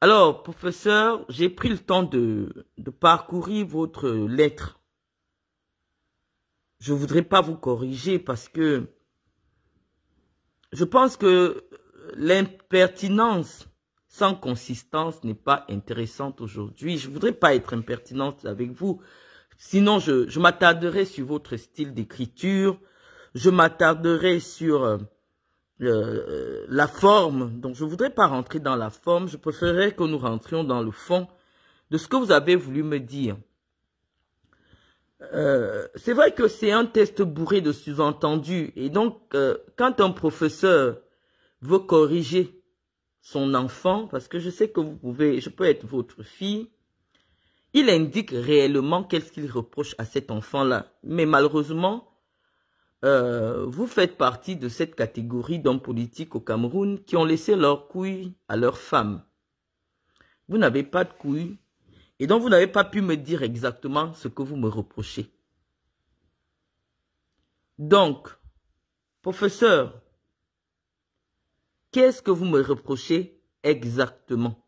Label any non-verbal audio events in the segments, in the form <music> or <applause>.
Alors, professeur, j'ai pris le temps de, parcourir votre lettre. Je ne voudrais pas vous corriger parce que je pense que l'impertinence sans consistance n'est pas intéressante aujourd'hui. Je ne voudrais pas être impertinente avec vous, Sinon, je, m'attarderai sur votre style d'écriture, je m'attarderai sur euh, euh, la forme. Donc, je ne voudrais pas rentrer dans la forme, je préférerais que nous rentrions dans le fond de ce que vous avez voulu me dire. Euh, c'est vrai que c'est un test bourré de sous-entendus. Et donc, quand un professeur veut corriger son enfant, parce que je sais que vous pouvez, je peux être votre fille, il indique réellement qu'est-ce qu'il reproche à cet enfant-là. Mais malheureusement, euh, vous faites partie de cette catégorie d'hommes politiques au Cameroun qui ont laissé leur couilles à leur femme. Vous n'avez pas de couilles et donc vous n'avez pas pu me dire exactement ce que vous me reprochez. Donc, professeur, qu'est-ce que vous me reprochez exactement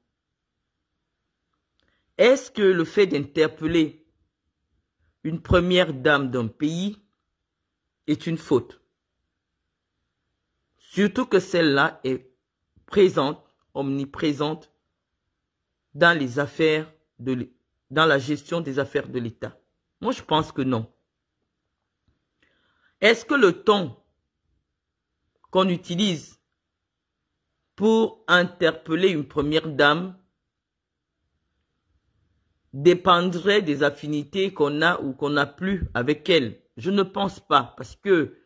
est-ce que le fait d'interpeller une première dame d'un pays est une faute Surtout que celle-là est présente, omniprésente, dans les affaires de dans la gestion des affaires de l'État. Moi, je pense que non. Est-ce que le ton qu'on utilise pour interpeller une première dame dépendrait des affinités qu'on a ou qu'on n'a plus avec elle. Je ne pense pas parce que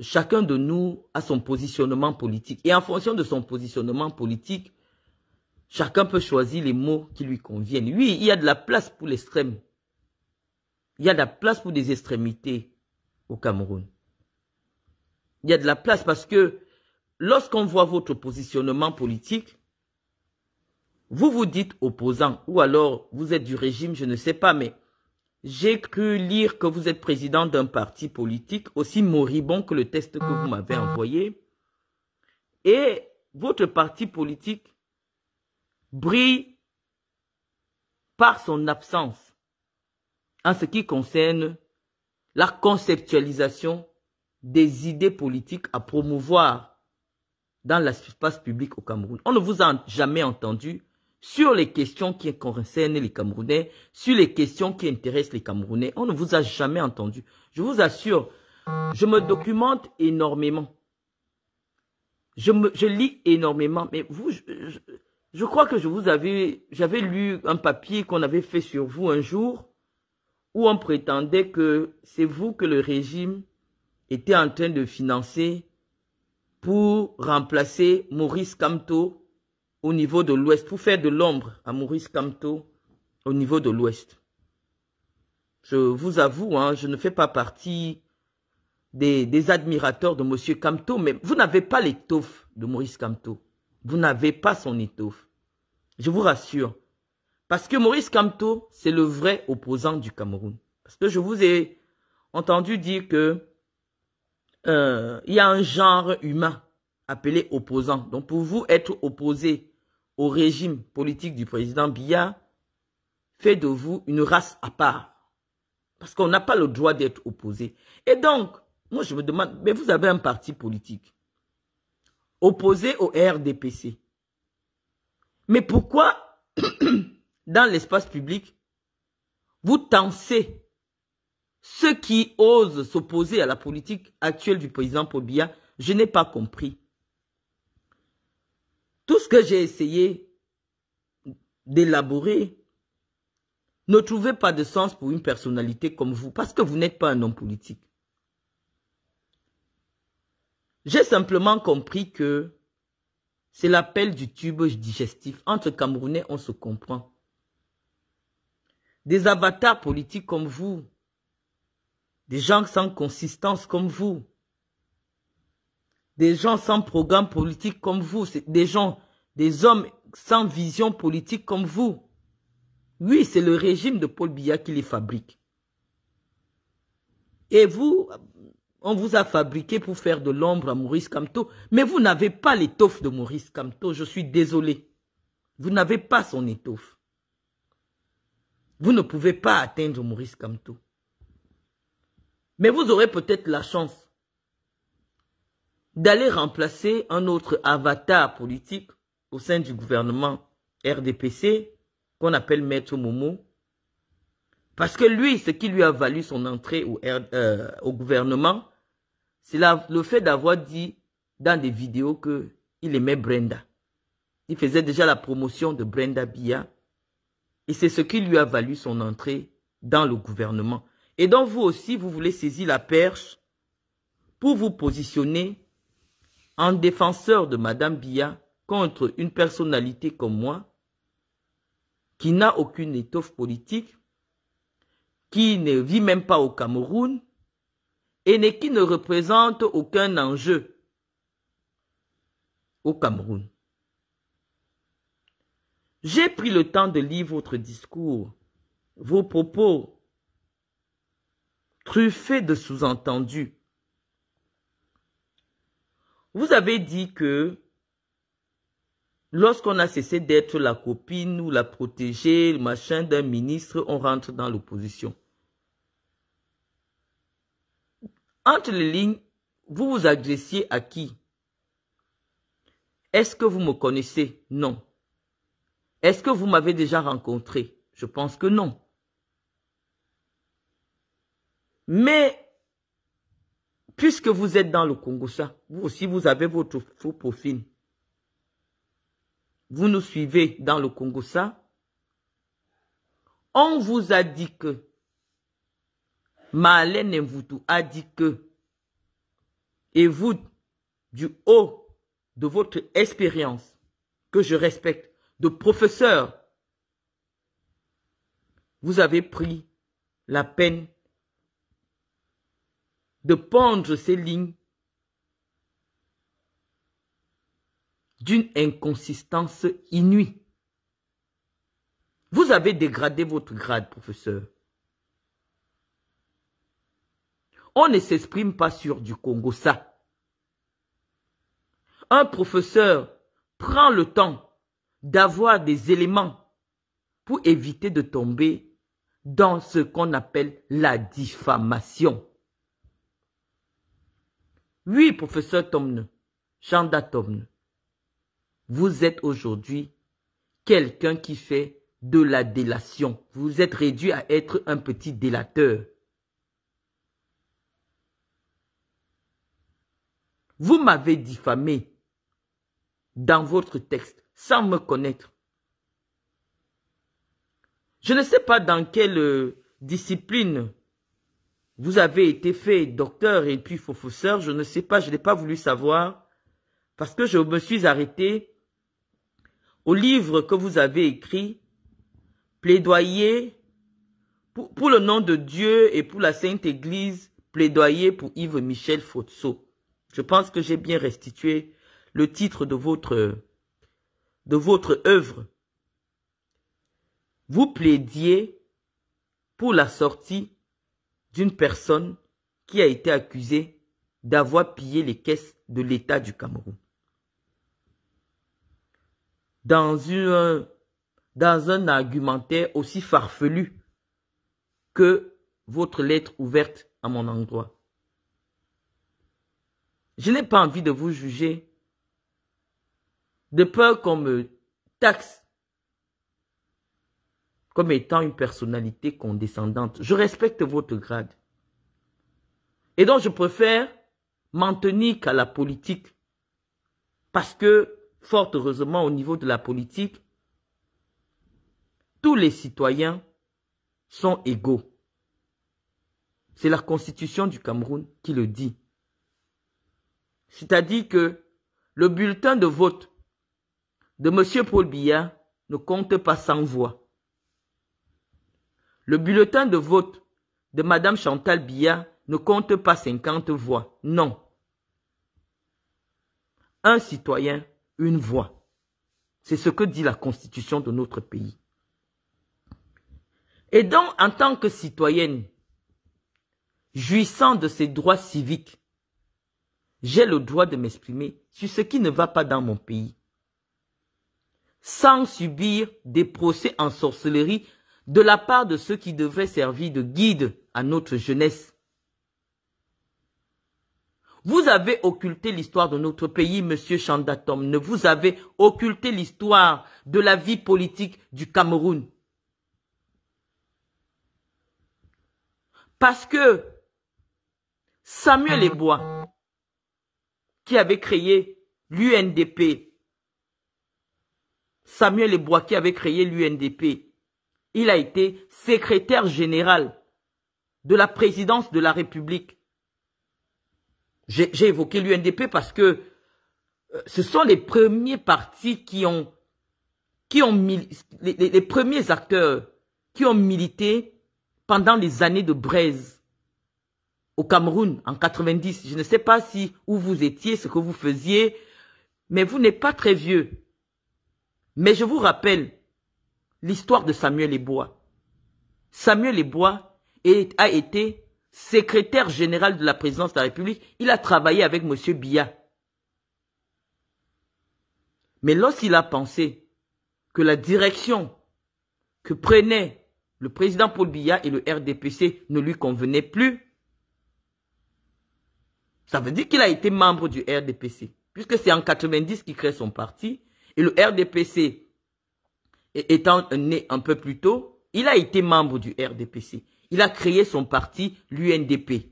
chacun de nous a son positionnement politique. Et en fonction de son positionnement politique, chacun peut choisir les mots qui lui conviennent. Oui, il y a de la place pour l'extrême. Il y a de la place pour des extrémités au Cameroun. Il y a de la place parce que lorsqu'on voit votre positionnement politique, vous vous dites opposant ou alors vous êtes du régime, je ne sais pas, mais j'ai cru lire que vous êtes président d'un parti politique aussi moribond que le texte que vous m'avez envoyé. Et votre parti politique brille par son absence en ce qui concerne la conceptualisation des idées politiques à promouvoir dans l'espace public au Cameroun. On ne vous a jamais entendu sur les questions qui concernent les Camerounais, sur les questions qui intéressent les Camerounais. On ne vous a jamais entendu. Je vous assure, je me documente énormément. Je, me, je lis énormément, mais vous, je, crois que je vous avais, j'avais lu un papier qu'on avait fait sur vous un jour, où on prétendait que c'est vous que le régime était en train de financer pour remplacer Maurice Camteau au niveau de l'Ouest, pour faire de l'ombre à Maurice Camteau au niveau de l'Ouest. Je vous avoue, hein, je ne fais pas partie des, admirateurs de M. Camteau, mais vous n'avez pas l'étoffe de Maurice Camteau. Vous n'avez pas son étoffe. Je vous rassure. Parce que Maurice Camteau, c'est le vrai opposant du Cameroun. Parce que je vous ai entendu dire que euh, il y a un genre humain appelé opposant. Donc pour vous, être opposé au régime politique du président Biya fait de vous une race à part. Parce qu'on n'a pas le droit d'être opposé. Et donc, moi je me demande, mais vous avez un parti politique opposé au RDPC. Mais pourquoi, <clears throat> dans l'espace public, vous tensez ceux qui osent s'opposer à la politique actuelle du président Pobia Je n'ai pas compris. Tout ce que j'ai essayé d'élaborer ne trouvait pas de sens pour une personnalité comme vous parce que vous n'êtes pas un homme politique. J'ai simplement compris que c'est l'appel du tube digestif. Entre Camerounais, on se comprend. Des avatars politiques comme vous, des gens sans consistance comme vous, des gens sans programme politique comme vous, des gens, des hommes sans vision politique comme vous. Oui, c'est le régime de Paul Biya qui les fabrique. Et vous, on vous a fabriqué pour faire de l'ombre à Maurice Camteau, mais vous n'avez pas l'étoffe de Maurice Camteau, je suis désolé. Vous n'avez pas son étoffe. Vous ne pouvez pas atteindre Maurice Camteau. Mais vous aurez peut-être la chance d'aller remplacer un autre avatar politique au sein du gouvernement RDPC qu'on appelle Maître Momo. Parce que lui, ce qui lui a valu son entrée au, euh, au gouvernement, c'est le fait d'avoir dit dans des vidéos qu'il aimait Brenda. Il faisait déjà la promotion de Brenda Bia. Et c'est ce qui lui a valu son entrée dans le gouvernement. Et donc vous aussi, vous voulez saisir la perche pour vous positionner en défenseur de Madame Bia contre une personnalité comme moi, qui n'a aucune étoffe politique, qui ne vit même pas au Cameroun et qui ne représente aucun enjeu au Cameroun. J'ai pris le temps de lire votre discours, vos propos, truffés de sous-entendus vous avez dit que lorsqu'on a cessé d'être la copine ou la protégée, le machin d'un ministre, on rentre dans l'opposition. Entre les lignes, vous vous adressiez à qui Est-ce que vous me connaissez Non. Est-ce que vous m'avez déjà rencontré Je pense que non. Mais puisque vous êtes dans le Congo, ça, vous aussi, vous avez votre faux profil. Vous nous suivez dans le Congo, ça. On vous a dit que Malène Mvutu a dit que et vous, du haut de votre expérience, que je respecte, de professeur, vous avez pris la peine de pendre ces lignes d'une inconsistance inouïe. Vous avez dégradé votre grade, professeur. On ne s'exprime pas sur du Congo, ça. Un professeur prend le temps d'avoir des éléments pour éviter de tomber dans ce qu'on appelle la diffamation. Oui, professeur Tomne, Chanda Tomne, vous êtes aujourd'hui quelqu'un qui fait de la délation. Vous êtes réduit à être un petit délateur. Vous m'avez diffamé dans votre texte sans me connaître. Je ne sais pas dans quelle euh, discipline vous avez été fait docteur et puis professeur, je ne sais pas, je n'ai pas voulu savoir, parce que je me suis arrêté au livre que vous avez écrit, plaidoyer pour, le nom de Dieu et pour la Sainte Église, plaidoyer pour Yves Michel Fotso. Je pense que j'ai bien restitué le titre de votre, de votre œuvre. Vous plaidiez pour la sortie d'une personne qui a été accusée d'avoir pillé les caisses de l'État du Cameroun. Dans, une, dans un argumentaire aussi farfelu que votre lettre ouverte à mon endroit. Je n'ai pas envie de vous juger de peur qu'on me taxe comme étant une personnalité condescendante. Je respecte votre grade. Et donc, je préfère m'en tenir qu'à la politique. Parce que, fort heureusement, au niveau de la politique, tous les citoyens sont égaux. C'est la constitution du Cameroun qui le dit. C'est-à-dire que le bulletin de vote de M. Paul Biya ne compte pas sans voix. Le bulletin de vote de Mme Chantal Billard ne compte pas 50 voix. Non. Un citoyen, une voix. C'est ce que dit la constitution de notre pays. Et donc, en tant que citoyenne, jouissant de ses droits civiques, j'ai le droit de m'exprimer sur ce qui ne va pas dans mon pays, sans subir des procès en sorcellerie de la part de ceux qui devraient servir de guide à notre jeunesse. Vous avez occulté l'histoire de notre pays, monsieur Chandatom. Vous avez occulté l'histoire de la vie politique du Cameroun. Parce que Samuel Ebois, qui avait créé l'UNDP, Samuel Ebois qui avait créé l'UNDP, il a été secrétaire général de la présidence de la République. J'ai évoqué l'UNDP parce que euh, ce sont les premiers partis qui ont, qui ont les, premiers acteurs qui ont milité pendant les années de Braise au Cameroun en 90. Je ne sais pas si où vous étiez, ce que vous faisiez, mais vous n'êtes pas très vieux. Mais je vous rappelle l'histoire de Samuel Ebois. Samuel Ebois a été secrétaire général de la présidence de la République. Il a travaillé avec M. Biya. Mais lorsqu'il a pensé que la direction que prenait le président Paul Biya et le RDPC ne lui convenait plus, ça veut dire qu'il a été membre du RDPC, puisque c'est en 90 qu'il crée son parti, et le RDPC étant né un peu plus tôt, il a été membre du RDPC. Il a créé son parti, l'UNDP.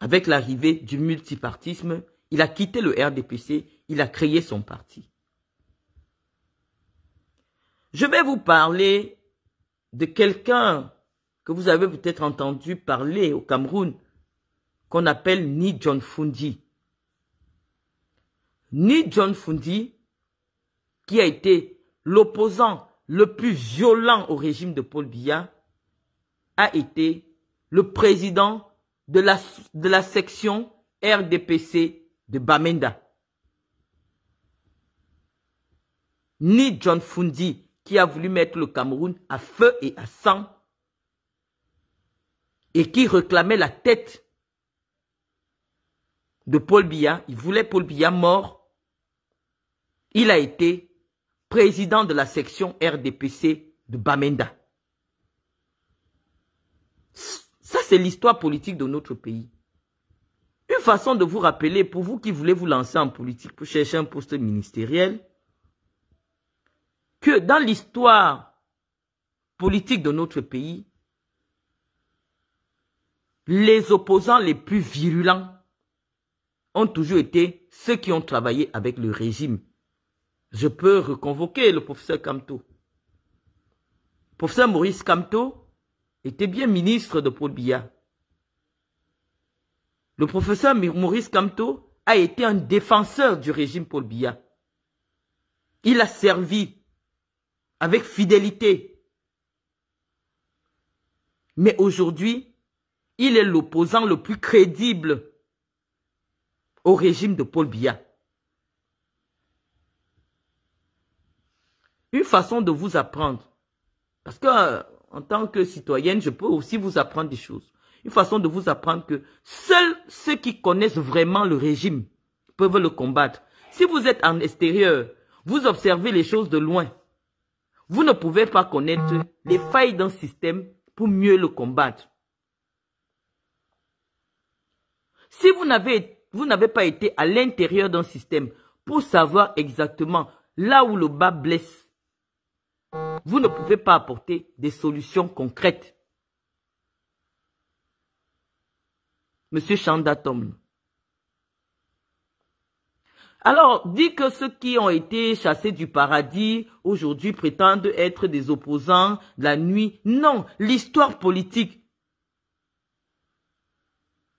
Avec l'arrivée du multipartisme, il a quitté le RDPC, il a créé son parti. Je vais vous parler de quelqu'un que vous avez peut-être entendu parler au Cameroun, qu'on appelle Ni John Fundi. Ni John Fundi qui a été l'opposant le plus violent au régime de Paul Biya, a été le président de la, de la section RDPC de Bamenda. Ni John Fundi, qui a voulu mettre le Cameroun à feu et à sang, et qui réclamait la tête de Paul Biya. Il voulait Paul Biya mort. Il a été président de la section RDPC de Bamenda. Ça, c'est l'histoire politique de notre pays. Une façon de vous rappeler, pour vous qui voulez vous lancer en politique, pour chercher un poste ministériel, que dans l'histoire politique de notre pays, les opposants les plus virulents ont toujours été ceux qui ont travaillé avec le régime je peux reconvoquer le professeur Camteau. Le professeur Maurice Camto était bien ministre de Paul Biya. Le professeur Maurice Camteau a été un défenseur du régime Paul Biya. Il a servi avec fidélité. Mais aujourd'hui, il est l'opposant le plus crédible au régime de Paul Biya. une façon de vous apprendre. Parce que, euh, en tant que citoyenne, je peux aussi vous apprendre des choses. Une façon de vous apprendre que seuls ceux qui connaissent vraiment le régime peuvent le combattre. Si vous êtes en extérieur, vous observez les choses de loin. Vous ne pouvez pas connaître les failles d'un système pour mieux le combattre. Si vous n'avez, vous n'avez pas été à l'intérieur d'un système pour savoir exactement là où le bas blesse, vous ne pouvez pas apporter des solutions concrètes. Monsieur Chandatom. Alors, dit que ceux qui ont été chassés du paradis aujourd'hui prétendent être des opposants de la nuit. Non, l'histoire politique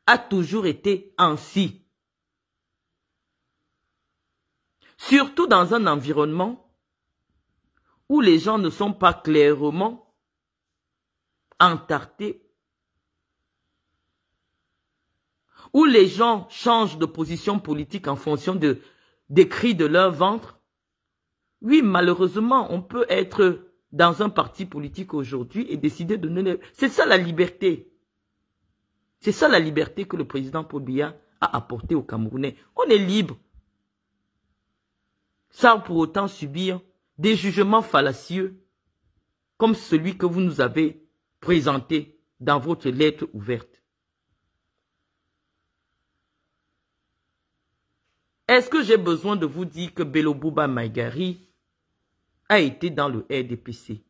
a toujours été ainsi. Surtout dans un environnement où les gens ne sont pas clairement entartés, où les gens changent de position politique en fonction de, des cris de leur ventre. Oui, malheureusement, on peut être dans un parti politique aujourd'hui et décider de ne... C'est ça la liberté. C'est ça la liberté que le président Pobia a apportée aux Camerounais. On est libre. Sans pour autant subir des jugements fallacieux comme celui que vous nous avez présenté dans votre lettre ouverte. Est-ce que j'ai besoin de vous dire que Belobuba Maigari a été dans le RDPC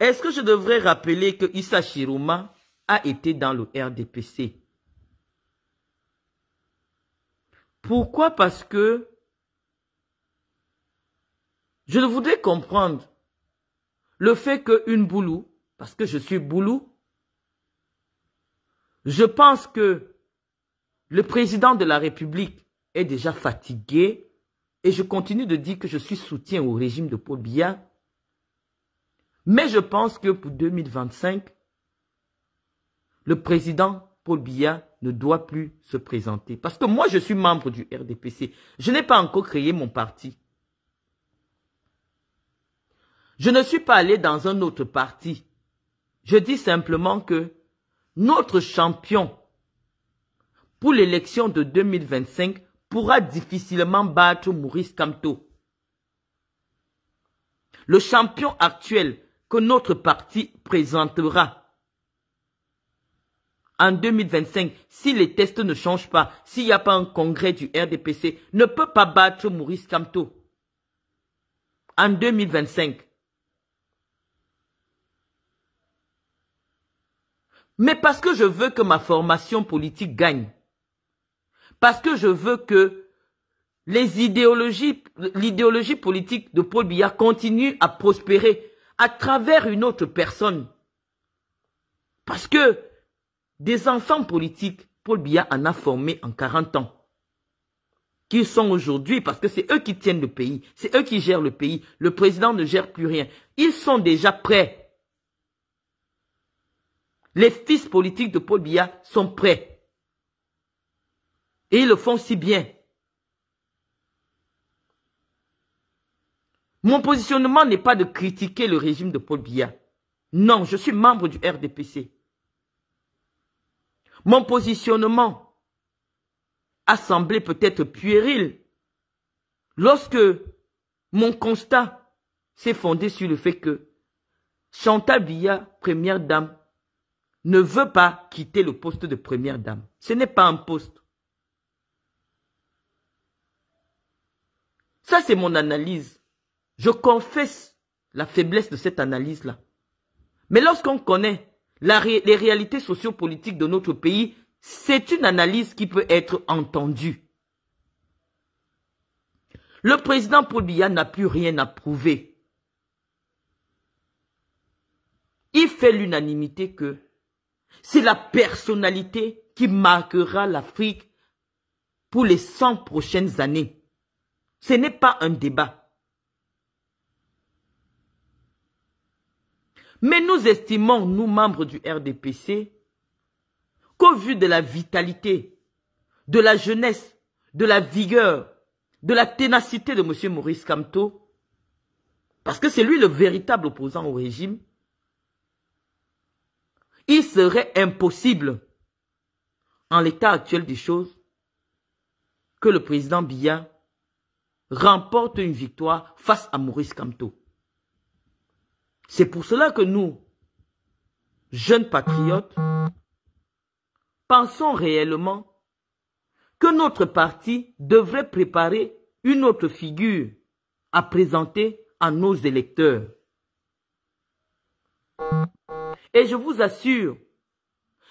Est-ce que je devrais rappeler que Issa Shiroma a été dans le RDPC Pourquoi Parce que je voudrais comprendre le fait qu'une boulou, parce que je suis boulou, je pense que le président de la République est déjà fatigué et je continue de dire que je suis soutien au régime de Paul Biya. Mais je pense que pour 2025, le président Paul Biya ne doit plus se présenter. Parce que moi, je suis membre du RDPC. Je n'ai pas encore créé mon parti. Je ne suis pas allé dans un autre parti. Je dis simplement que notre champion pour l'élection de 2025 pourra difficilement battre Maurice Camteau. Le champion actuel que notre parti présentera en 2025, si les tests ne changent pas, s'il n'y a pas un congrès du RDPC, ne peut pas battre Maurice Camteau. en 2025. Mais parce que je veux que ma formation politique gagne. Parce que je veux que les idéologies, l'idéologie politique de Paul Biya continue à prospérer à travers une autre personne. Parce que des enfants politiques, Paul Biya en a formé en 40 ans. Qui sont aujourd'hui, parce que c'est eux qui tiennent le pays, c'est eux qui gèrent le pays, le président ne gère plus rien. Ils sont déjà prêts les fils politiques de Paul Biya sont prêts. Et ils le font si bien. Mon positionnement n'est pas de critiquer le régime de Paul Biya. Non, je suis membre du RDPC. Mon positionnement a semblé peut-être puéril lorsque mon constat s'est fondé sur le fait que Chantal Biya, première dame, ne veut pas quitter le poste de première dame. Ce n'est pas un poste. Ça, c'est mon analyse. Je confesse la faiblesse de cette analyse-là. Mais lorsqu'on connaît les réalités sociopolitiques de notre pays, c'est une analyse qui peut être entendue. Le président Paul Biya n'a plus rien à prouver. Il fait l'unanimité que c'est la personnalité qui marquera l'Afrique pour les 100 prochaines années. Ce n'est pas un débat. Mais nous estimons, nous membres du RDPC, qu'au vu de la vitalité, de la jeunesse, de la vigueur, de la ténacité de M. Maurice Camteau, parce que c'est lui le véritable opposant au régime, il serait impossible, en l'état actuel des choses, que le président Biya remporte une victoire face à Maurice Camteau. C'est pour cela que nous, jeunes patriotes, pensons réellement que notre parti devrait préparer une autre figure à présenter à nos électeurs. Et je vous assure,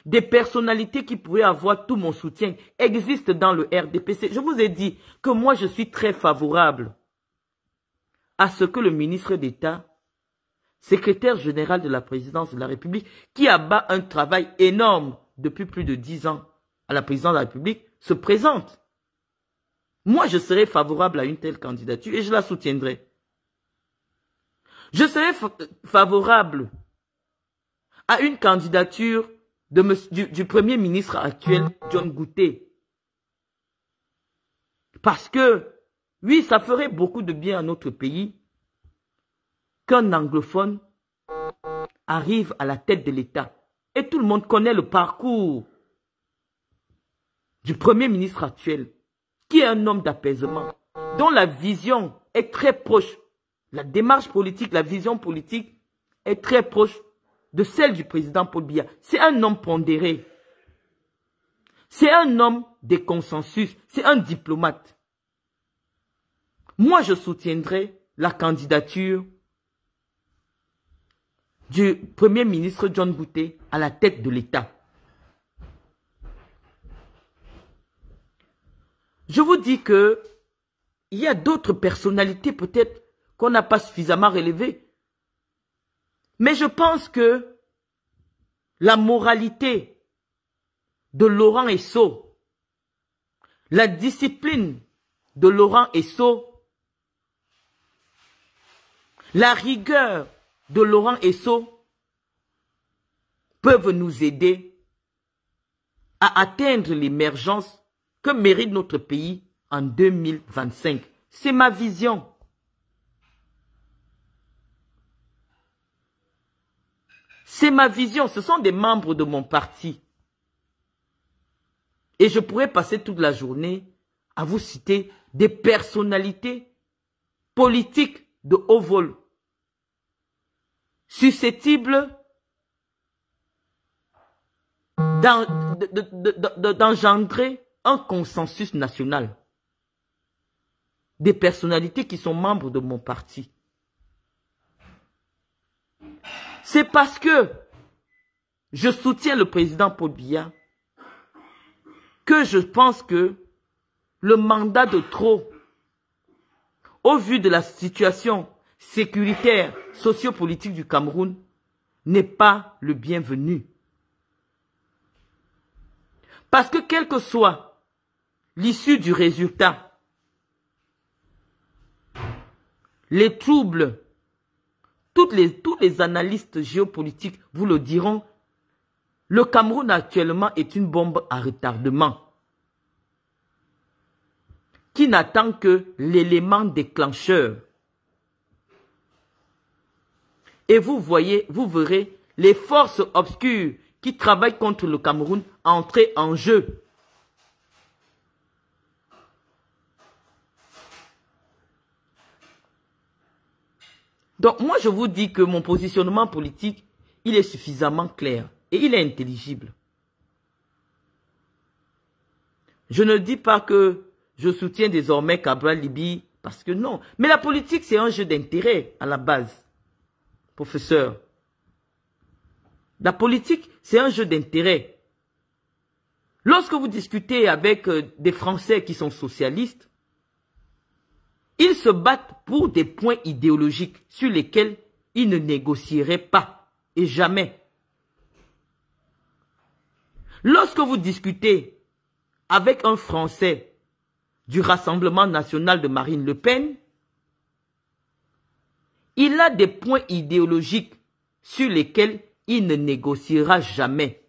des personnalités qui pourraient avoir tout mon soutien existent dans le RDPC. Je vous ai dit que moi, je suis très favorable à ce que le ministre d'État, secrétaire général de la présidence de la République, qui abat un travail énorme depuis plus de dix ans à la présidence de la République, se présente. Moi, je serais favorable à une telle candidature et je la soutiendrai. Je serais euh, favorable à une candidature du, premier ministre actuel, John Goutet. Parce que, oui, ça ferait beaucoup de bien à notre pays qu'un anglophone arrive à la tête de l'État. Et tout le monde connaît le parcours du premier ministre actuel, qui est un homme d'apaisement, dont la vision est très proche, la démarche politique, la vision politique est très proche de celle du président Paul Biya. C'est un homme pondéré. C'est un homme des consensus. C'est un diplomate. Moi, je soutiendrai la candidature du premier ministre John Bouté à la tête de l'État. Je vous dis que il y a d'autres personnalités peut-être qu'on n'a pas suffisamment relevées mais je pense que la moralité de Laurent Esso, la discipline de Laurent Esso, la rigueur de Laurent Esso peuvent nous aider à atteindre l'émergence que mérite notre pays en 2025. C'est ma vision. C'est ma vision. Ce sont des membres de mon parti. Et je pourrais passer toute la journée à vous citer des personnalités politiques de haut vol, susceptibles d'engendrer un consensus national. Des personnalités qui sont membres de mon parti. C'est parce que je soutiens le président Paul que je pense que le mandat de trop, au vu de la situation sécuritaire, sociopolitique du Cameroun, n'est pas le bienvenu. Parce que quelle que soit l'issue du résultat, les troubles les, tous les analystes géopolitiques vous le diront. Le Cameroun actuellement est une bombe à retardement qui n'attend que l'élément déclencheur. Et vous voyez, vous verrez les forces obscures qui travaillent contre le Cameroun entrer en jeu. Donc, moi, je vous dis que mon positionnement politique, il est suffisamment clair et il est intelligible. Je ne dis pas que je soutiens désormais Cabral Libye, parce que non. Mais la politique, c'est un jeu d'intérêt à la base, professeur. La politique, c'est un jeu d'intérêt. Lorsque vous discutez avec euh, des Français qui sont socialistes, ils se battent pour des points idéologiques sur lesquels ils ne négocieraient pas et jamais. Lorsque vous discutez avec un Français du Rassemblement national de Marine Le Pen, il a des points idéologiques sur lesquels il ne négociera jamais.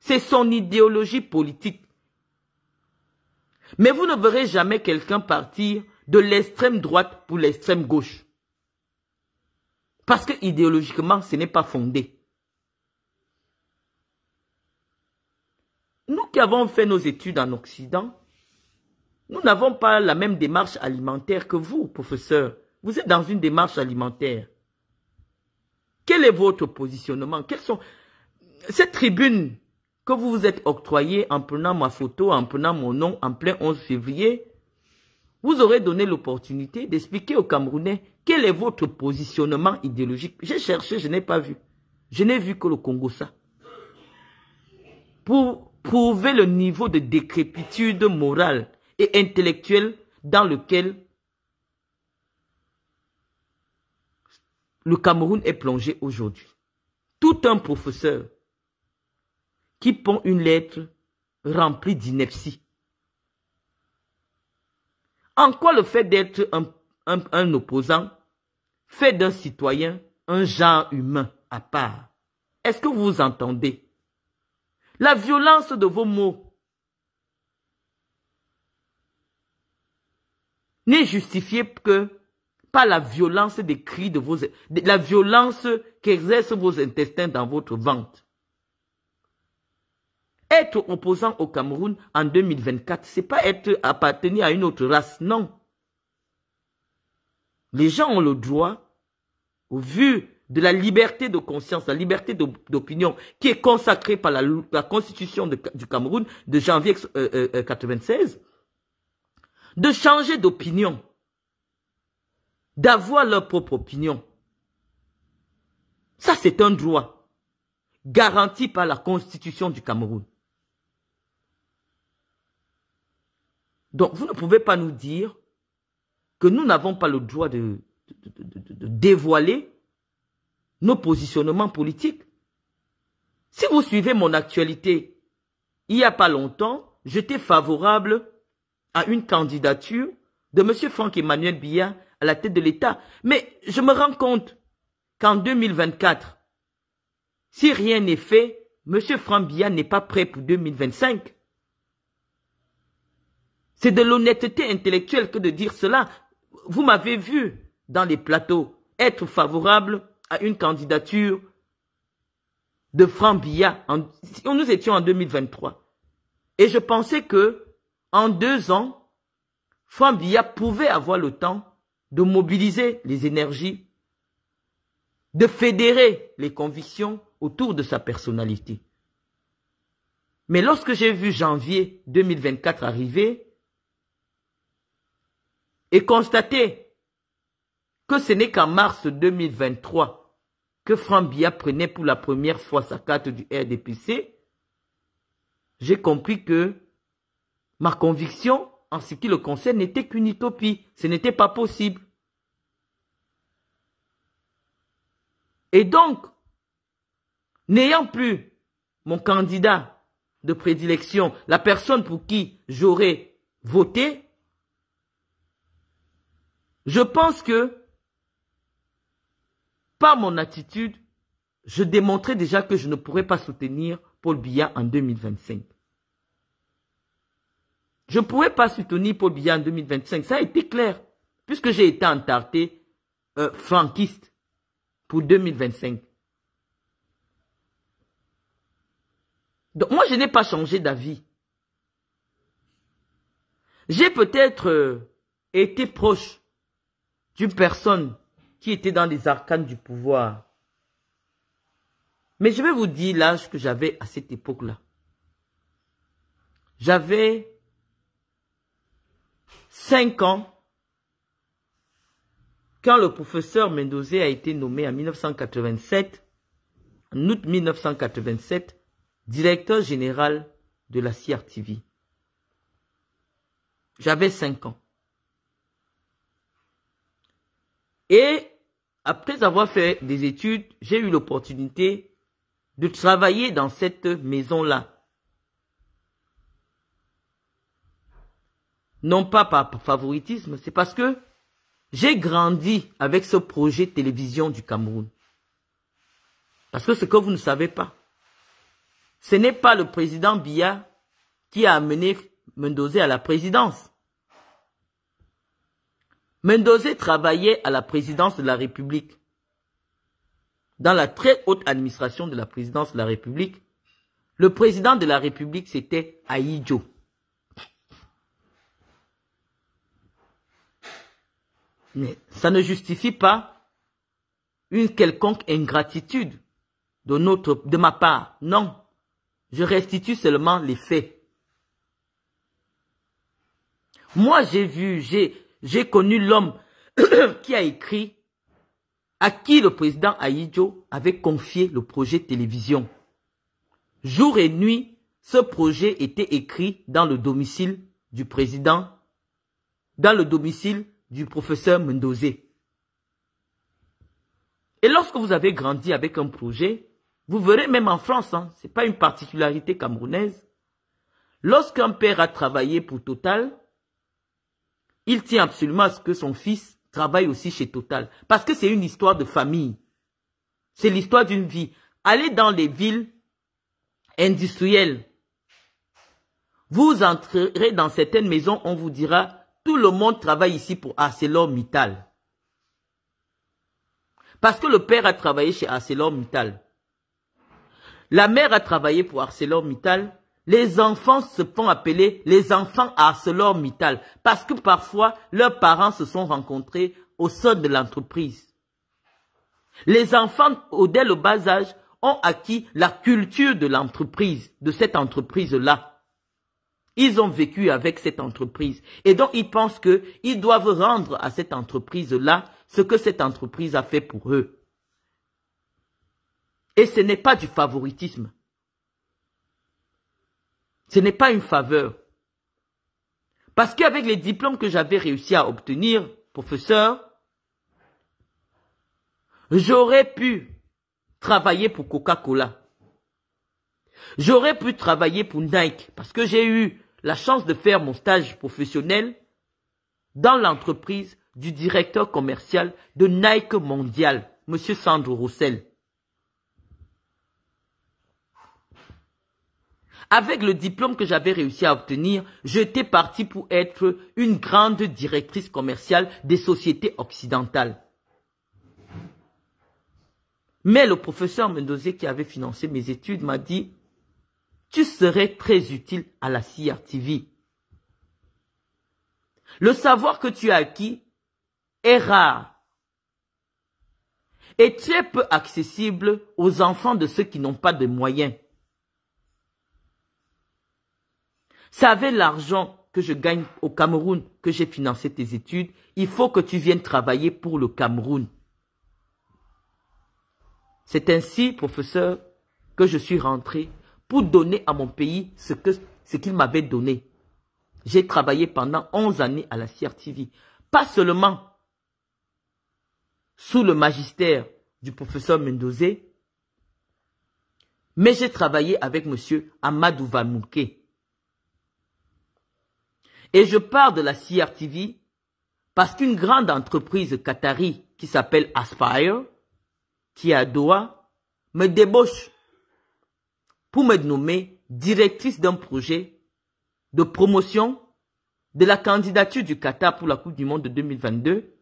C'est son idéologie politique. Mais vous ne verrez jamais quelqu'un partir de l'extrême droite pour l'extrême gauche. Parce que idéologiquement, ce n'est pas fondé. Nous qui avons fait nos études en Occident, nous n'avons pas la même démarche alimentaire que vous, professeur. Vous êtes dans une démarche alimentaire. Quel est votre positionnement Quelles sont cette tribune que vous vous êtes octroyée en prenant ma photo, en prenant mon nom en plein 11 février vous aurez donné l'opportunité d'expliquer aux Camerounais quel est votre positionnement idéologique. J'ai cherché, je n'ai pas vu. Je n'ai vu que le Congo ça. Pour prouver le niveau de décrépitude morale et intellectuelle dans lequel le Cameroun est plongé aujourd'hui. Tout un professeur qui pond une lettre remplie d'ineptie en quoi le fait d'être un, opposant fait d'un citoyen un genre humain à part Est-ce que vous entendez La violence de vos mots n'est justifiée que par la violence des cris de vos... la violence qu'exercent vos intestins dans votre ventre. Être opposant au Cameroun en 2024, n'est pas être appartenu à une autre race, non. Les gens ont le droit, au vu de la liberté de conscience, la liberté d'opinion qui est consacrée par la, Constitution du Cameroun de janvier 1996, euh, euh, euh, de changer d'opinion, d'avoir leur propre opinion. Ça, c'est un droit garanti par la Constitution du Cameroun. Donc, vous ne pouvez pas nous dire que nous n'avons pas le droit de, de, dévoiler nos positionnements politiques. Si vous suivez mon actualité, il n'y a pas longtemps, j'étais favorable à une candidature de M. Franck Emmanuel Biya à la tête de l'État. Mais je me rends compte qu'en 2024, si rien n'est fait, M. Franck Biya n'est pas prêt pour 2025. C'est de l'honnêteté intellectuelle que de dire cela. Vous m'avez vu dans les plateaux être favorable à une candidature de Franck Billa. En, nous étions en 2023. Et je pensais que, en deux ans, Franck Billa pouvait avoir le temps de mobiliser les énergies, de fédérer les convictions autour de sa personnalité. Mais lorsque j'ai vu janvier 2024 arriver, et constater que ce n'est qu'en mars 2023 que Franck Bia prenait pour la première fois sa carte du RDPC, j'ai compris que ma conviction en ce qui le concerne n'était qu'une utopie. Ce n'était pas possible. Et donc, n'ayant plus mon candidat de prédilection, la personne pour qui j'aurais voté, je pense que, par mon attitude, je démontrais déjà que je ne pourrais pas soutenir Paul Biya en 2025. Je ne pourrais pas soutenir Paul Biya en 2025. Ça a été clair, puisque j'ai été entarté euh, franquiste pour 2025. Donc moi, je n'ai pas changé d'avis. J'ai peut-être euh, été proche personne qui était dans les arcanes du pouvoir. Mais je vais vous dire l'âge que j'avais à cette époque-là. J'avais 5 ans quand le professeur Mendozé a été nommé en 1987, en août 1987, directeur général de la CRTV. J'avais 5 ans. Et après avoir fait des études, j'ai eu l'opportunité de travailler dans cette maison-là. Non pas par favoritisme, c'est parce que j'ai grandi avec ce projet télévision du Cameroun. Parce que ce que vous ne savez pas, ce n'est pas le président Biya qui a amené Mendoza à la présidence. Mendoza travaillait à la présidence de la République, dans la très haute administration de la présidence de la République. Le président de la République, c'était Aïdjo. Mais ça ne justifie pas une quelconque ingratitude de notre, de ma part. Non. Je restitue seulement les faits. Moi, j'ai vu, j'ai, j'ai connu l'homme <clears throat> qui a écrit, à qui le président Aïdjo avait confié le projet télévision. Jour et nuit, ce projet était écrit dans le domicile du président, dans le domicile du professeur Mendozé. Et lorsque vous avez grandi avec un projet, vous verrez même en France, hein, c'est ce n'est pas une particularité camerounaise, lorsqu'un père a travaillé pour Total, il tient absolument à ce que son fils travaille aussi chez Total. Parce que c'est une histoire de famille. C'est l'histoire d'une vie. Allez dans les villes industrielles. Vous entrerez dans certaines maisons, on vous dira, tout le monde travaille ici pour ArcelorMittal. Parce que le père a travaillé chez ArcelorMittal. La mère a travaillé pour ArcelorMittal. Les enfants se font appeler les enfants ArcelorMittal parce que parfois leurs parents se sont rencontrés au sein de l'entreprise. Les enfants, dès le bas âge, ont acquis la culture de l'entreprise, de cette entreprise-là. Ils ont vécu avec cette entreprise. Et donc, ils pensent qu'ils doivent rendre à cette entreprise-là ce que cette entreprise a fait pour eux. Et ce n'est pas du favoritisme. Ce n'est pas une faveur. Parce qu'avec les diplômes que j'avais réussi à obtenir, professeur, j'aurais pu travailler pour Coca-Cola. J'aurais pu travailler pour Nike parce que j'ai eu la chance de faire mon stage professionnel dans l'entreprise du directeur commercial de Nike mondial, monsieur Sandro Roussel. Avec le diplôme que j'avais réussi à obtenir, j'étais parti pour être une grande directrice commerciale des sociétés occidentales. Mais le professeur Mendozé qui avait financé mes études m'a dit, tu serais très utile à la CRTV. Le savoir que tu as acquis est rare et très peu accessible aux enfants de ceux qui n'ont pas de moyens. Savez l'argent que je gagne au Cameroun que j'ai financé tes études. Il faut que tu viennes travailler pour le Cameroun. C'est ainsi, professeur, que je suis rentré pour donner à mon pays ce que ce qu'il m'avait donné. J'ai travaillé pendant 11 années à la CRTV. Pas seulement sous le magistère du professeur Mendozé, mais j'ai travaillé avec monsieur Amadou et je parle de la CRTV parce qu'une grande entreprise qatari qui s'appelle Aspire, qui est à Doha, me débauche pour me nommer directrice d'un projet de promotion de la candidature du Qatar pour la Coupe du Monde de 2022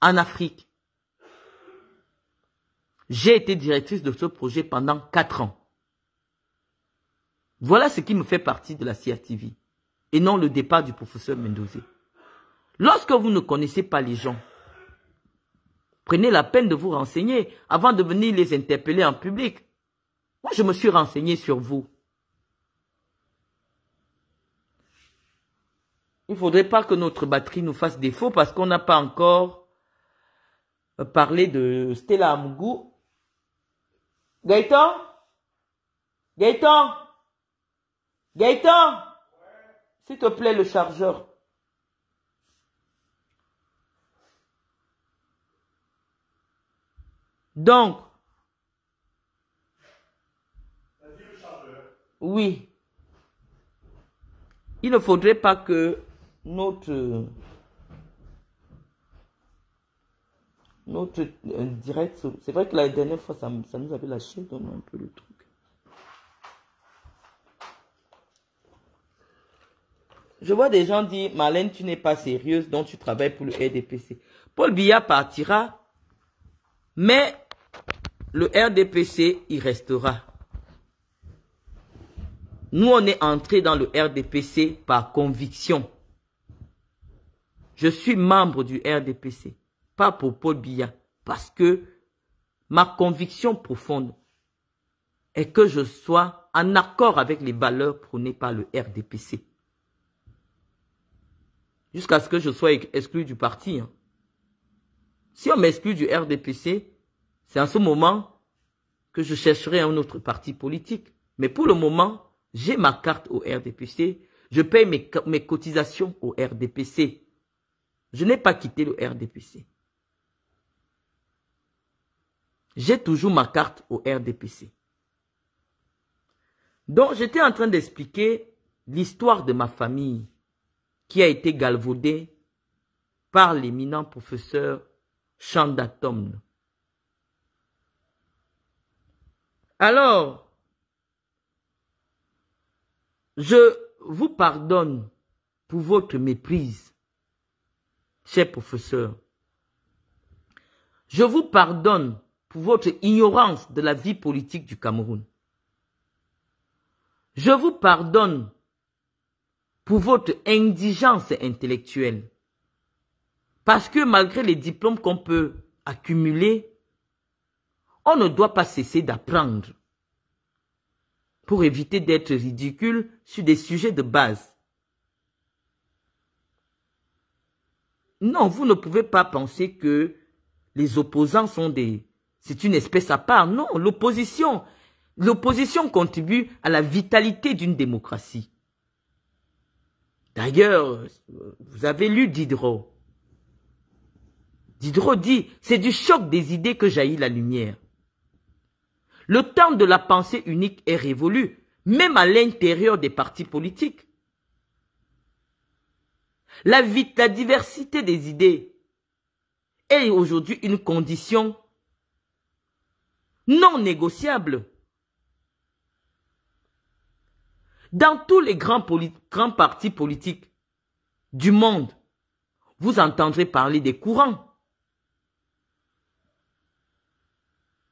en Afrique. J'ai été directrice de ce projet pendant quatre ans. Voilà ce qui me fait partie de la CRTV et non le départ du professeur Mendoza. Lorsque vous ne connaissez pas les gens, prenez la peine de vous renseigner avant de venir les interpeller en public. Moi, je me suis renseigné sur vous. Il ne faudrait pas que notre batterie nous fasse défaut parce qu'on n'a pas encore euh, parlé de Stella Amougou. Gaëtan Gaëtan Gaëtan s'il te plaît, le chargeur. Donc. Oui. Il ne faudrait pas que notre notre euh, direct, c'est vrai que la dernière fois ça, nous avait lâché, donc un peu le truc. Je vois des gens dire, Marlène, tu n'es pas sérieuse, donc tu travailles pour le RDPC. Paul Biya partira, mais le RDPC, il restera. Nous, on est entrés dans le RDPC par conviction. Je suis membre du RDPC, pas pour Paul Biya, parce que ma conviction profonde est que je sois en accord avec les valeurs prônées par le RDPC jusqu'à ce que je sois exclu du parti. Hein. Si on m'exclut du RDPC, c'est en ce moment que je chercherai un autre parti politique. Mais pour le moment, j'ai ma carte au RDPC, je paye mes, mes cotisations au RDPC. Je n'ai pas quitté le RDPC. J'ai toujours ma carte au RDPC. Donc, j'étais en train d'expliquer l'histoire de ma famille qui a été galvaudé par l'éminent professeur Chandatomne. Alors, je vous pardonne pour votre méprise, cher professeur. Je vous pardonne pour votre ignorance de la vie politique du Cameroun. Je vous pardonne pour votre indigence intellectuelle. Parce que malgré les diplômes qu'on peut accumuler, on ne doit pas cesser d'apprendre pour éviter d'être ridicule sur des sujets de base. Non, vous ne pouvez pas penser que les opposants sont des... C'est une espèce à part. Non, l'opposition. L'opposition contribue à la vitalité d'une démocratie. D'ailleurs, vous avez lu Diderot. Diderot dit, c'est du choc des idées que jaillit la lumière. Le temps de la pensée unique est révolu, même à l'intérieur des partis politiques. La, la diversité des idées est aujourd'hui une condition non négociable. Dans tous les grands, partis politiques du monde, vous entendrez parler des courants.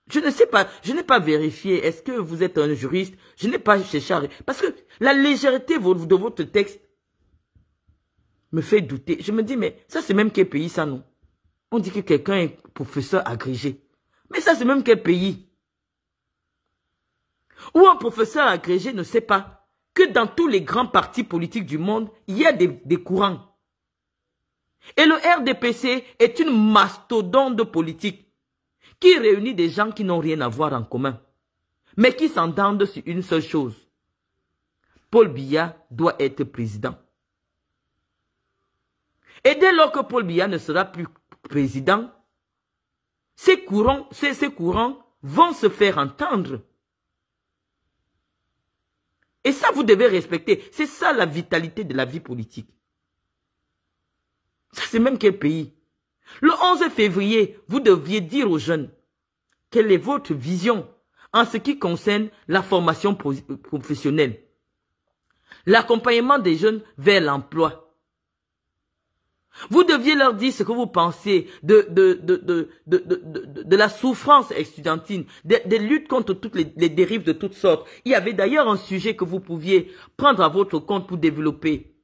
Je ne sais pas, je n'ai pas vérifié, est-ce que vous êtes un juriste Je n'ai pas cherché Parce que la légèreté de votre texte me fait douter. Je me dis, mais ça c'est même quel pays ça, non On dit que quelqu'un est professeur agrégé. Mais ça c'est même quel pays Ou un professeur agrégé ne sait pas que dans tous les grands partis politiques du monde, il y a des, courants. Et le RDPC est une mastodonte politique qui réunit des gens qui n'ont rien à voir en commun, mais qui s'entendent sur une seule chose. Paul Biya doit être président. Et dès lors que Paul Biya ne sera plus président, ces courants, ces courants vont se faire entendre. Et ça, vous devez respecter. C'est ça la vitalité de la vie politique. Ça, c'est même quel pays. Le 11 février, vous deviez dire aux jeunes quelle est votre vision en ce qui concerne la formation professionnelle, l'accompagnement des jeunes vers l'emploi, vous deviez leur dire ce que vous pensez de, de, de, de, de, de, la souffrance estudiantine, des, luttes contre toutes les, dérives de toutes sortes. Il y avait d'ailleurs un sujet que vous pouviez prendre à votre compte pour développer.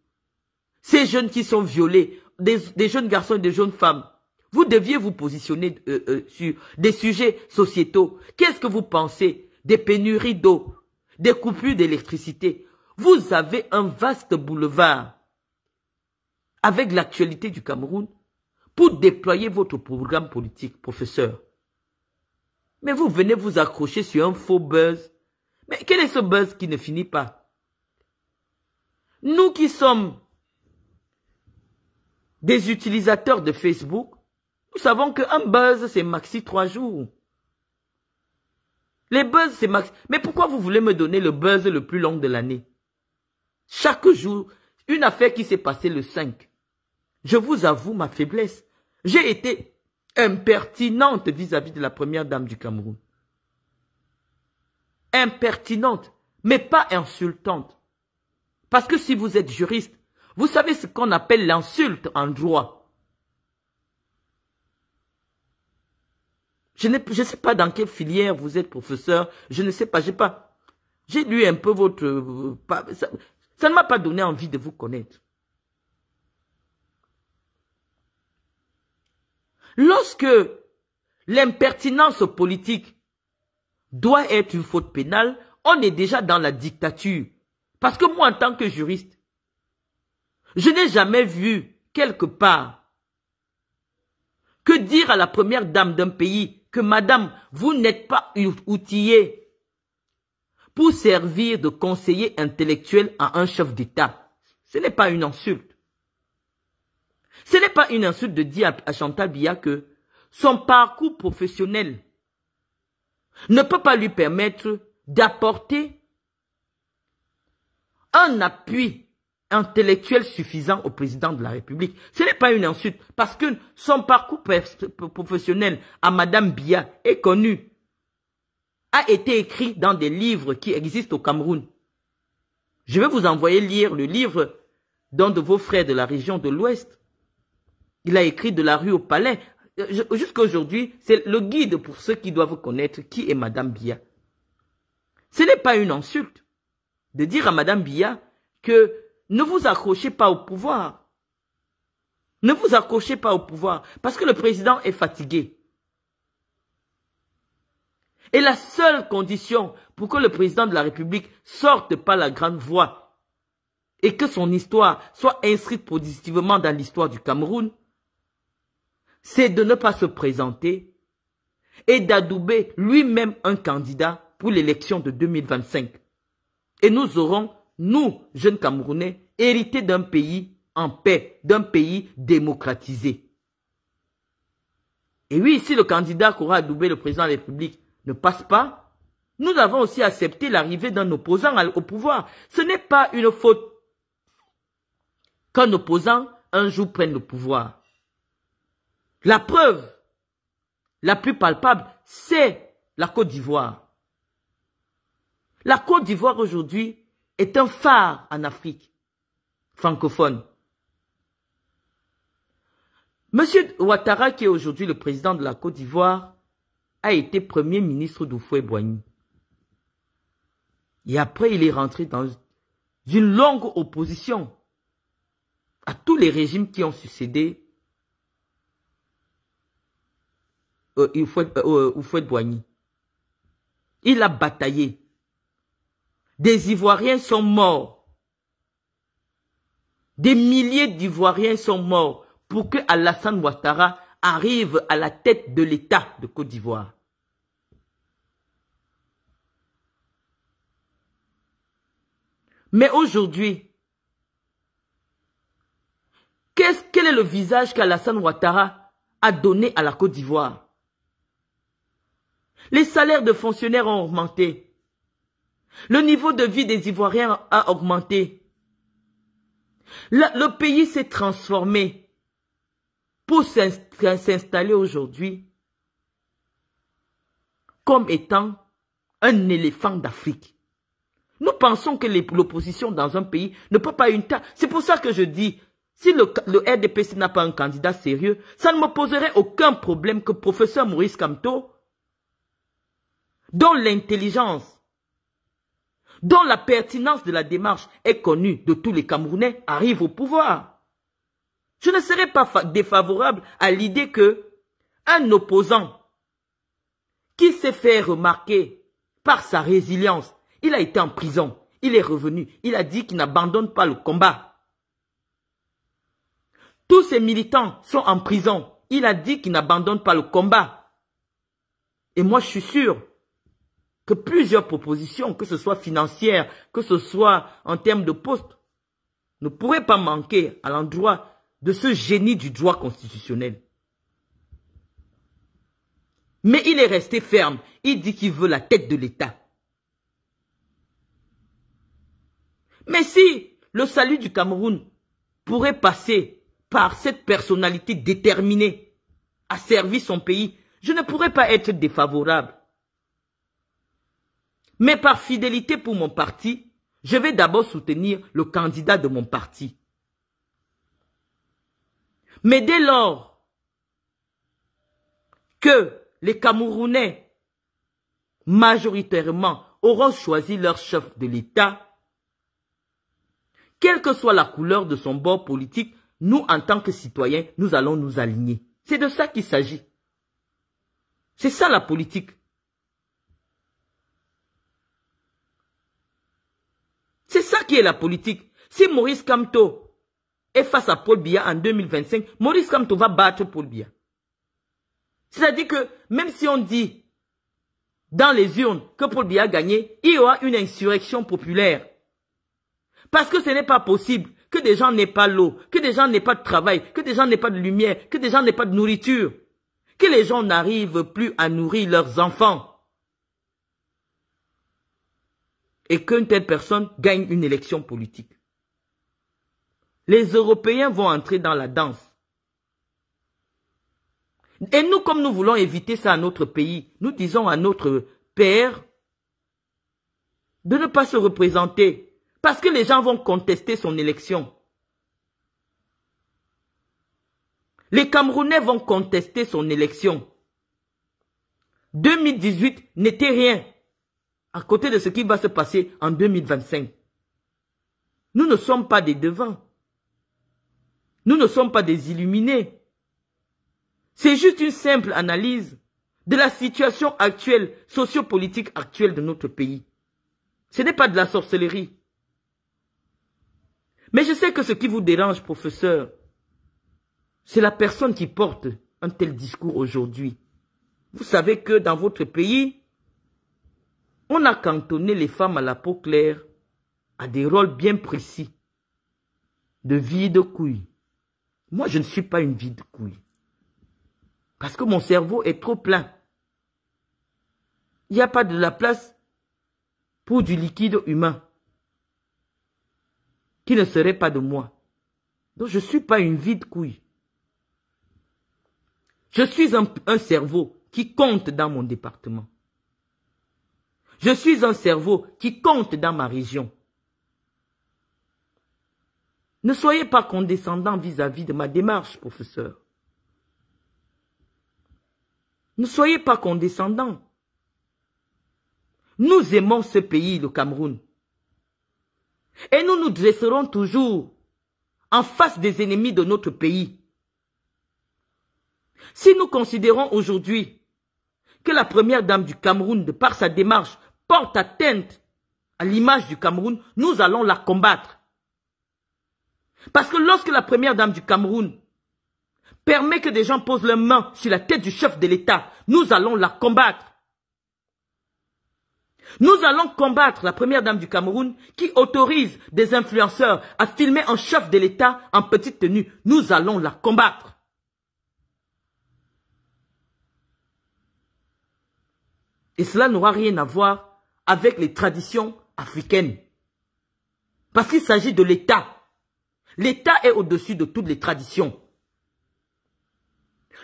Ces jeunes qui sont violés, des, jeunes garçons et des jeunes femmes, vous deviez vous positionner euh, euh, sur des sujets sociétaux. Qu'est-ce que vous pensez des pénuries d'eau, des coupures d'électricité Vous avez un vaste boulevard avec l'actualité du Cameroun pour déployer votre programme politique, professeur. Mais vous venez vous accrocher sur un faux buzz. Mais quel est ce buzz qui ne finit pas Nous qui sommes des utilisateurs de Facebook, nous savons qu'un buzz, c'est maxi trois jours. Les buzz, c'est maxi. Mais pourquoi vous voulez me donner le buzz le plus long de l'année Chaque jour, une affaire qui s'est passée le 5, je vous avoue ma faiblesse. J'ai été impertinente vis-à-vis de la première dame du Cameroun. Impertinente, mais pas insultante. Parce que si vous êtes juriste, vous savez ce qu'on appelle l'insulte en droit. Je ne je sais pas dans quelle filière vous êtes professeur, je ne sais pas, j'ai pas. J'ai lu un peu votre... Euh, ça ne m'a pas donné envie de vous connaître. Lorsque l'impertinence politique doit être une faute pénale, on est déjà dans la dictature. Parce que moi, en tant que juriste, je n'ai jamais vu quelque part que dire à la première dame d'un pays que madame, vous n'êtes pas outillée pour servir de conseiller intellectuel à un chef d'État. Ce n'est pas une insulte. Ce n'est pas une insulte de dire à Chantal Bia que son parcours professionnel ne peut pas lui permettre d'apporter un appui intellectuel suffisant au président de la République. Ce n'est pas une insulte, parce que son parcours professionnel à Madame Bia est connu, a été écrit dans des livres qui existent au Cameroun. Je vais vous envoyer lire le livre d'un de vos frères de la région de l'Ouest, il a écrit de la rue au palais. Euh, Jusqu'à aujourd'hui, c'est le guide pour ceux qui doivent connaître qui est Madame Bia. Ce n'est pas une insulte de dire à Madame Bia que ne vous accrochez pas au pouvoir. Ne vous accrochez pas au pouvoir parce que le président est fatigué. Et la seule condition pour que le président de la République sorte par la grande voie et que son histoire soit inscrite positivement dans l'histoire du Cameroun, c'est de ne pas se présenter et d'adouber lui-même un candidat pour l'élection de 2025. Et nous aurons, nous, jeunes Camerounais, hérité d'un pays en paix, d'un pays démocratisé. Et oui, si le candidat qu'aura adoubé le président de la République ne passe pas, nous avons aussi accepté l'arrivée d'un opposant au pouvoir. Ce n'est pas une faute qu'un opposant un jour prenne le pouvoir. La preuve la plus palpable, c'est la Côte d'Ivoire. La Côte d'Ivoire aujourd'hui est un phare en Afrique francophone. Monsieur Ouattara, qui est aujourd'hui le président de la Côte d'Ivoire, a été premier ministre d'Oufoué-Boigny. Et après, il est rentré dans une longue opposition à tous les régimes qui ont succédé Euh, euh, euh, Il a bataillé. Des Ivoiriens sont morts. Des milliers d'Ivoiriens sont morts pour que Alassane Ouattara arrive à la tête de l'État de Côte d'Ivoire. Mais aujourd'hui, quel est le visage qu'Alassane Ouattara a donné à la Côte d'Ivoire les salaires de fonctionnaires ont augmenté. Le niveau de vie des Ivoiriens a augmenté. Le, pays s'est transformé pour s'installer aujourd'hui comme étant un éléphant d'Afrique. Nous pensons que l'opposition dans un pays ne peut pas une tâche. C'est pour ça que je dis, si le, RDP n'a pas un candidat sérieux, ça ne me poserait aucun problème que professeur Maurice Camteau dont l'intelligence, dont la pertinence de la démarche est connue de tous les Camerounais, arrive au pouvoir. Je ne serais pas défavorable à l'idée que un opposant qui s'est fait remarquer par sa résilience, il a été en prison, il est revenu, il a dit qu'il n'abandonne pas le combat. Tous ces militants sont en prison, il a dit qu'il n'abandonne pas le combat. Et moi, je suis sûr que plusieurs propositions, que ce soit financières, que ce soit en termes de postes, ne pourraient pas manquer à l'endroit de ce génie du droit constitutionnel. Mais il est resté ferme. Il dit qu'il veut la tête de l'État. Mais si le salut du Cameroun pourrait passer par cette personnalité déterminée à servir son pays, je ne pourrais pas être défavorable. Mais par fidélité pour mon parti, je vais d'abord soutenir le candidat de mon parti. Mais dès lors que les Camerounais, majoritairement, auront choisi leur chef de l'État, quelle que soit la couleur de son bord politique, nous, en tant que citoyens, nous allons nous aligner. C'est de ça qu'il s'agit. C'est ça la politique. C'est ça qui est la politique. Si Maurice Camto est face à Paul Biya en 2025, Maurice Camto va battre Paul Biya. C'est-à-dire que même si on dit dans les urnes que Paul Biya a gagné, il y aura une insurrection populaire. Parce que ce n'est pas possible que des gens n'aient pas l'eau, que des gens n'aient pas de travail, que des gens n'aient pas de lumière, que des gens n'aient pas de nourriture, que les gens n'arrivent plus à nourrir leurs enfants. et qu'une telle personne gagne une élection politique. Les Européens vont entrer dans la danse. Et nous, comme nous voulons éviter ça à notre pays, nous disons à notre père de ne pas se représenter parce que les gens vont contester son élection. Les Camerounais vont contester son élection. 2018 n'était rien à côté de ce qui va se passer en 2025. Nous ne sommes pas des devants. Nous ne sommes pas des illuminés. C'est juste une simple analyse de la situation actuelle, sociopolitique actuelle de notre pays. Ce n'est pas de la sorcellerie. Mais je sais que ce qui vous dérange, professeur, c'est la personne qui porte un tel discours aujourd'hui. Vous savez que dans votre pays, on a cantonné les femmes à la peau claire à des rôles bien précis de de couilles. Moi, je ne suis pas une de couille Parce que mon cerveau est trop plein. Il n'y a pas de la place pour du liquide humain qui ne serait pas de moi. Donc, je ne suis pas une de couille Je suis un cerveau qui compte dans mon département. Je suis un cerveau qui compte dans ma région. Ne soyez pas condescendant vis-à-vis de ma démarche, professeur. Ne soyez pas condescendant. Nous aimons ce pays, le Cameroun. Et nous nous dresserons toujours en face des ennemis de notre pays. Si nous considérons aujourd'hui que la première dame du Cameroun, de par sa démarche, porte atteinte à l'image du Cameroun, nous allons la combattre. Parce que lorsque la première dame du Cameroun permet que des gens posent leurs mains sur la tête du chef de l'État, nous allons la combattre. Nous allons combattre la première dame du Cameroun qui autorise des influenceurs à filmer un chef de l'État en petite tenue. Nous allons la combattre. Et cela n'aura rien à voir avec les traditions africaines. Parce qu'il s'agit de l'État. L'État est au-dessus de toutes les traditions.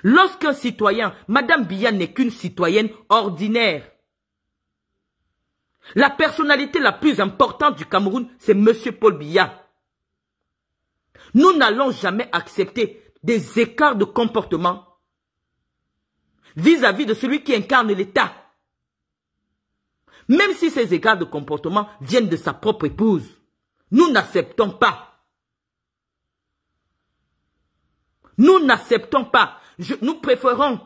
Lorsqu'un citoyen, Madame Biya n'est qu'une citoyenne ordinaire. La personnalité la plus importante du Cameroun, c'est Monsieur Paul Biya. Nous n'allons jamais accepter des écarts de comportement vis à -vis de celui qui incarne l'État. Même si ces égards de comportement viennent de sa propre épouse, nous n'acceptons pas. Nous n'acceptons pas. nous préférons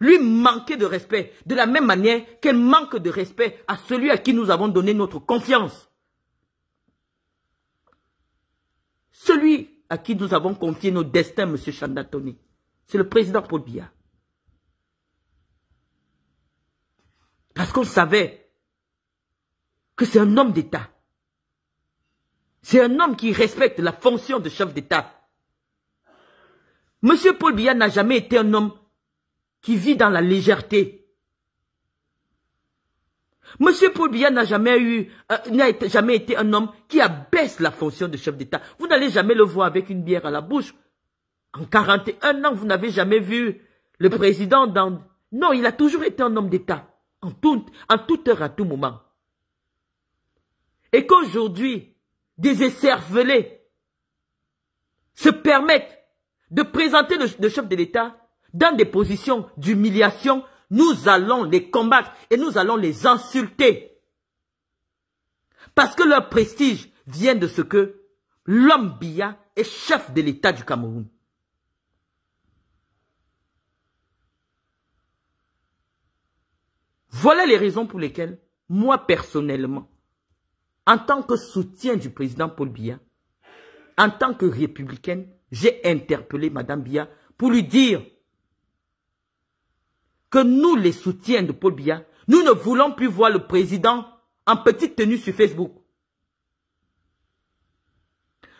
lui manquer de respect de la même manière qu'elle manque de respect à celui à qui nous avons donné notre confiance. Celui à qui nous avons confié nos destins, M. Chandatoni, c'est le président Paul Parce qu'on savait que c'est un homme d'État. C'est un homme qui respecte la fonction de chef d'État. Monsieur Paul Biya n'a jamais été un homme qui vit dans la légèreté. Monsieur Paul Biya n'a jamais eu, euh, n'a jamais été un homme qui abaisse la fonction de chef d'État. Vous n'allez jamais le voir avec une bière à la bouche. En 41 ans, vous n'avez jamais vu le président dans... Non, il a toujours été un homme d'État, en, tout, en toute heure, à tout moment et qu'aujourd'hui, des écervelés se permettent de présenter le, chef de l'État dans des positions d'humiliation, nous allons les combattre et nous allons les insulter. Parce que leur prestige vient de ce que l'homme Bia est chef de l'État du Cameroun. Voilà les raisons pour lesquelles, moi personnellement, en tant que soutien du président Paul Biya, en tant que républicaine, j'ai interpellé Madame Biya pour lui dire que nous, les soutiens de Paul Biya, nous ne voulons plus voir le président en petite tenue sur Facebook.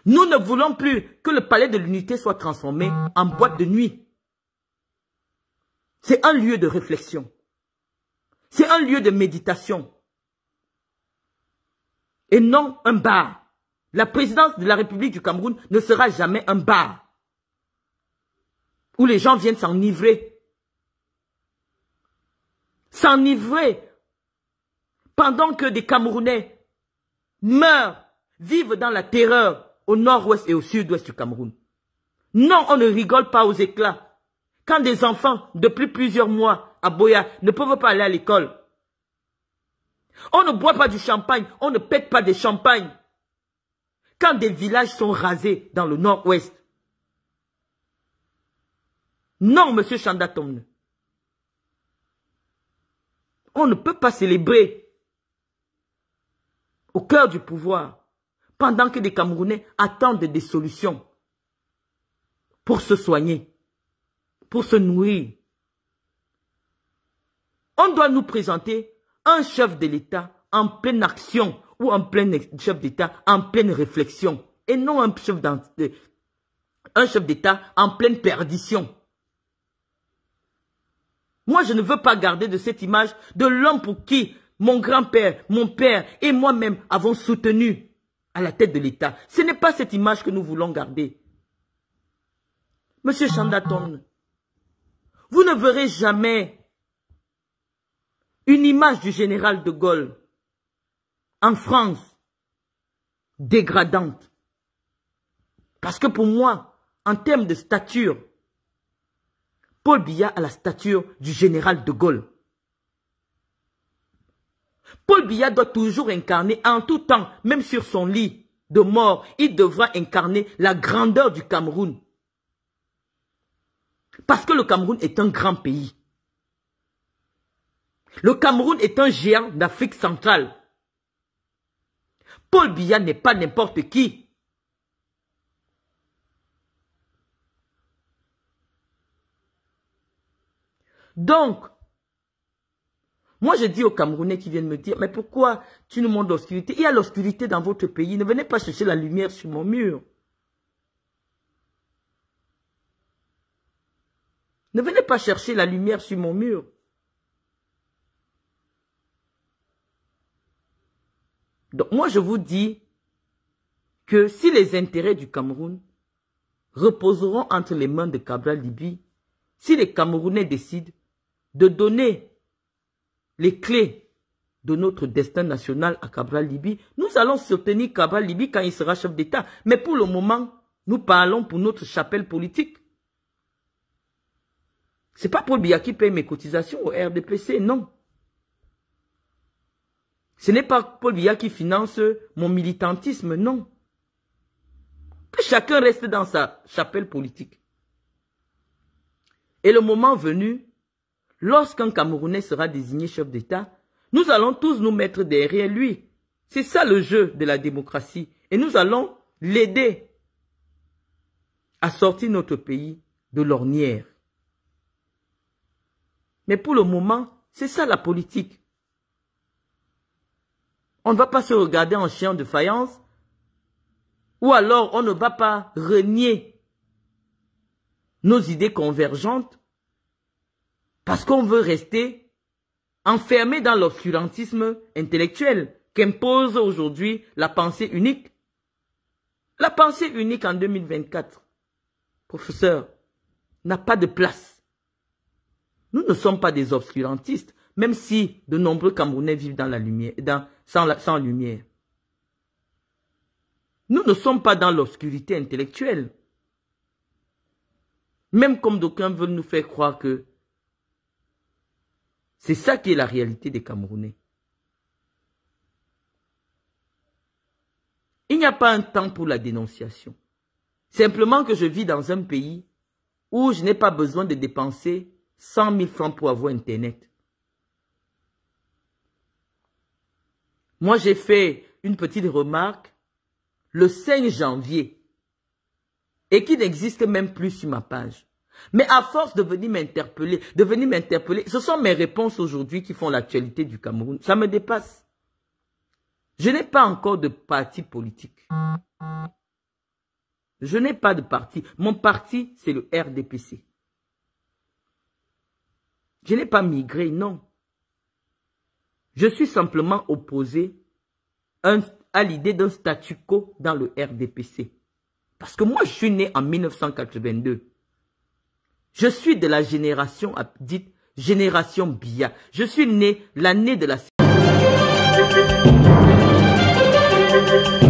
Nous ne voulons plus que le palais de l'unité soit transformé en boîte de nuit. C'est un lieu de réflexion. C'est un lieu de méditation et non un bar. La présidence de la République du Cameroun ne sera jamais un bar où les gens viennent s'enivrer. S'enivrer pendant que des Camerounais meurent, vivent dans la terreur au nord-ouest et au sud-ouest du Cameroun. Non, on ne rigole pas aux éclats. Quand des enfants, depuis plusieurs mois, à Boya, ne peuvent pas aller à l'école, on ne boit pas du champagne, on ne pète pas de champagne. Quand des villages sont rasés dans le nord-ouest. Non, monsieur Chandatomne. On ne peut pas célébrer au cœur du pouvoir pendant que des Camerounais attendent des solutions pour se soigner, pour se nourrir. On doit nous présenter un chef de l'État en pleine action ou en plein chef d'État en pleine réflexion et non un chef un chef d'État en pleine perdition. Moi, je ne veux pas garder de cette image de l'homme pour qui mon grand-père, mon père et moi-même avons soutenu à la tête de l'État. Ce n'est pas cette image que nous voulons garder. Monsieur Chandaton, vous ne verrez jamais une image du général de Gaulle en France dégradante. Parce que pour moi, en termes de stature, Paul Biya a la stature du général de Gaulle. Paul Biya doit toujours incarner en tout temps, même sur son lit de mort, il devra incarner la grandeur du Cameroun. Parce que le Cameroun est un grand pays. Le Cameroun est un géant d'Afrique centrale. Paul Biya n'est pas n'importe qui. Donc, moi je dis aux Camerounais qui viennent me dire, mais pourquoi tu nous montres l'obscurité Il y a l'obscurité dans votre pays, ne venez pas chercher la lumière sur mon mur. Ne venez pas chercher la lumière sur mon mur. Donc moi, je vous dis que si les intérêts du Cameroun reposeront entre les mains de Cabral Libye, si les Camerounais décident de donner les clés de notre destin national à Cabral Libye, nous allons soutenir Cabral Libye quand il sera chef d'État. Mais pour le moment, nous parlons pour notre chapelle politique. n'est pas Paul Biya qui paye mes cotisations au RDPC, non. Ce n'est pas Paul Biya qui finance mon militantisme, non. Que chacun reste dans sa chapelle politique. Et le moment venu, lorsqu'un Camerounais sera désigné chef d'État, nous allons tous nous mettre derrière lui. C'est ça le jeu de la démocratie. Et nous allons l'aider à sortir notre pays de l'ornière. Mais pour le moment, c'est ça la politique. On ne va pas se regarder en chien de faïence. Ou alors, on ne va pas renier nos idées convergentes parce qu'on veut rester enfermé dans l'obscurantisme intellectuel qu'impose aujourd'hui la pensée unique. La pensée unique en 2024, professeur, n'a pas de place. Nous ne sommes pas des obscurantistes. Même si de nombreux Camerounais vivent dans la lumière, dans, sans, sans lumière. Nous ne sommes pas dans l'obscurité intellectuelle. Même comme d'aucuns veulent nous faire croire que c'est ça qui est la réalité des Camerounais. Il n'y a pas un temps pour la dénonciation. Simplement que je vis dans un pays où je n'ai pas besoin de dépenser 100 000 francs pour avoir Internet. Moi, j'ai fait une petite remarque le 5 janvier et qui n'existe même plus sur ma page. Mais à force de venir m'interpeller, de venir m'interpeller, ce sont mes réponses aujourd'hui qui font l'actualité du Cameroun. Ça me dépasse. Je n'ai pas encore de parti politique. Je n'ai pas de parti. Mon parti, c'est le RDPC. Je n'ai pas migré, non. Je suis simplement opposé à l'idée d'un statu quo dans le RDPC. Parce que moi, je suis né en 1982. Je suis de la génération dite génération Bia. Je suis né l'année de la...